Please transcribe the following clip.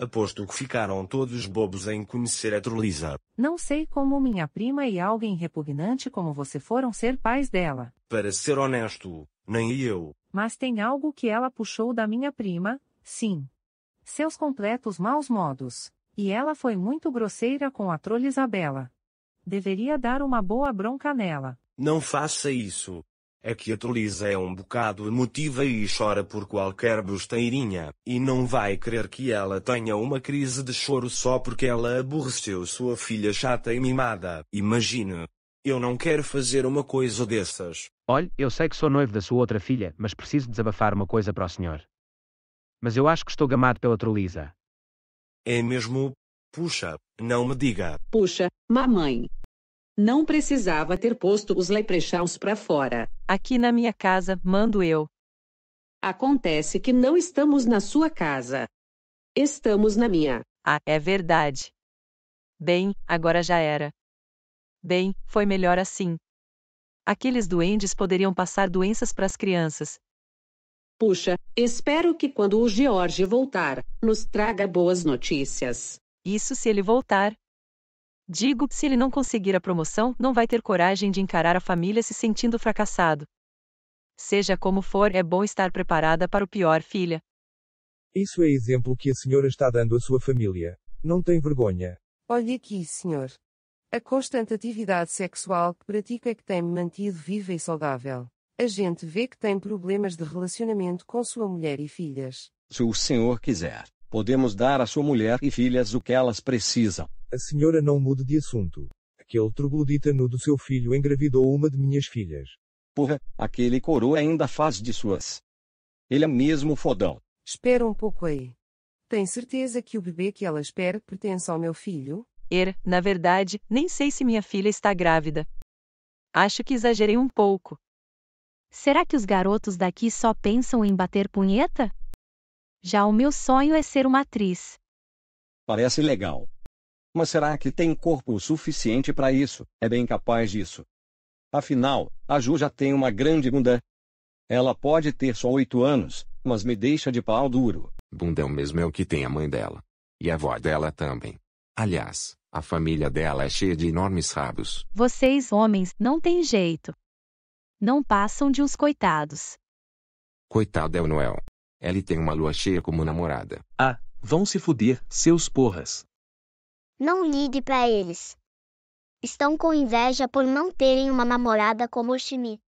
Aposto que ficaram todos bobos em conhecer a Trulisa. Não sei como minha prima e alguém repugnante como você foram ser pais dela. Para ser honesto, nem eu. Mas tem algo que ela puxou da minha prima, sim. Seus completos maus modos. E ela foi muito grosseira com a Trollisabela. Deveria dar uma boa bronca nela. Não faça isso, é que a Tolisa é um bocado emotiva e chora por qualquer besteirinha, e não vai querer que ela tenha uma crise de choro só porque ela aborreceu sua filha chata e mimada. Imagine. Eu não quero fazer uma coisa dessas. Olhe, eu sei que sou noivo da sua outra filha, mas preciso desabafar uma coisa para o senhor. Mas eu acho que estou gamado pela Trolisa. É mesmo? Puxa, não me diga. Puxa, mamãe, não precisava ter posto os leprechauns para fora. Aqui na minha casa, mando eu. Acontece que não estamos na sua casa. Estamos na minha. Ah, é verdade. Bem, agora já era. Bem, foi melhor assim. Aqueles duendes poderiam passar doenças para as crianças. Puxa, espero que quando o George voltar, nos traga boas notícias. Isso se ele voltar, Digo, se ele não conseguir a promoção, não vai ter coragem de encarar a família se sentindo fracassado. Seja como for, é bom estar preparada para o pior, filha. Isso é exemplo que a senhora está dando à sua família. Não tem vergonha. Olhe aqui, senhor. A constante atividade sexual que pratica é que tem-me mantido viva e saudável. A gente vê que tem problemas de relacionamento com sua mulher e filhas. Se o senhor quiser, podemos dar à sua mulher e filhas o que elas precisam. A senhora não mude de assunto. Aquele troglodita nu do seu filho engravidou uma de minhas filhas. Porra, aquele coroa ainda faz de suas. Ele é mesmo fodão. Espera um pouco aí. Tem certeza que o bebê que ela espera pertence ao meu filho? Er, na verdade, nem sei se minha filha está grávida. Acho que exagerei um pouco. Será que os garotos daqui só pensam em bater punheta? Já o meu sonho é ser uma atriz. Parece legal. Mas será que tem corpo suficiente para isso? É bem capaz disso. Afinal, a Ju já tem uma grande bunda. Ela pode ter só oito anos, mas me deixa de pau duro. Bundão é mesmo é o que tem a mãe dela. E a avó dela também. Aliás, a família dela é cheia de enormes rabos. Vocês, homens, não tem jeito. Não passam de uns coitados. Coitado é o Noel. Ele tem uma lua cheia como namorada. Ah, vão se fuder, seus porras. Não ligue para eles. Estão com inveja por não terem uma namorada como o Shimi.